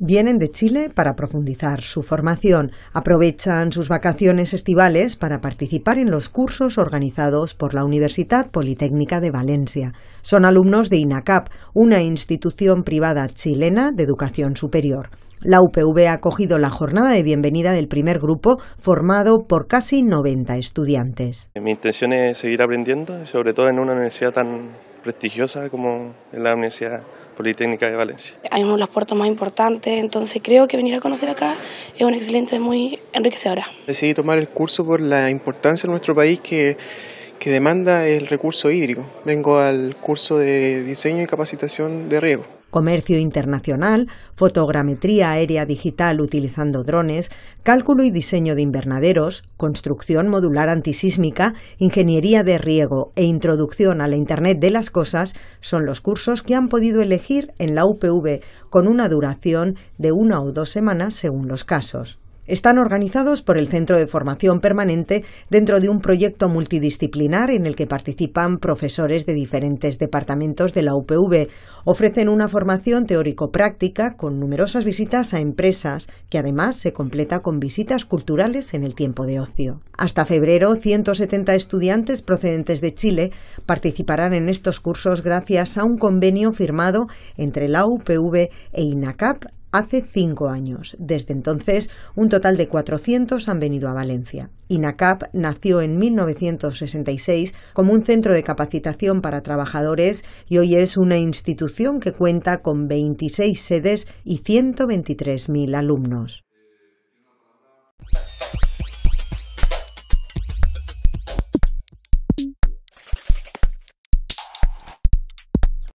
Vienen de Chile para profundizar su formación, aprovechan sus vacaciones estivales para participar en los cursos organizados por la Universidad Politécnica de Valencia. Son alumnos de INACAP, una institución privada chilena de educación superior. La UPV ha acogido la jornada de bienvenida del primer grupo, formado por casi 90 estudiantes. Mi intención es seguir aprendiendo, sobre todo en una universidad tan prestigiosa como la Universidad Politécnica de Valencia. Hay uno de los puertos más importantes, entonces creo que venir a conocer acá es una excelente, muy enriquecedora. Decidí tomar el curso por la importancia de nuestro país que, que demanda el recurso hídrico. Vengo al curso de diseño y capacitación de riego comercio internacional, fotogrametría aérea digital utilizando drones, cálculo y diseño de invernaderos, construcción modular antisísmica, ingeniería de riego e introducción a la Internet de las Cosas son los cursos que han podido elegir en la UPV con una duración de una o dos semanas según los casos. Están organizados por el Centro de Formación Permanente dentro de un proyecto multidisciplinar en el que participan profesores de diferentes departamentos de la UPV. Ofrecen una formación teórico-práctica con numerosas visitas a empresas, que además se completa con visitas culturales en el tiempo de ocio. Hasta febrero, 170 estudiantes procedentes de Chile participarán en estos cursos gracias a un convenio firmado entre la UPV e INACAP hace cinco años. Desde entonces, un total de 400 han venido a Valencia. INACAP nació en 1966 como un centro de capacitación para trabajadores y hoy es una institución que cuenta con 26 sedes y 123.000 alumnos.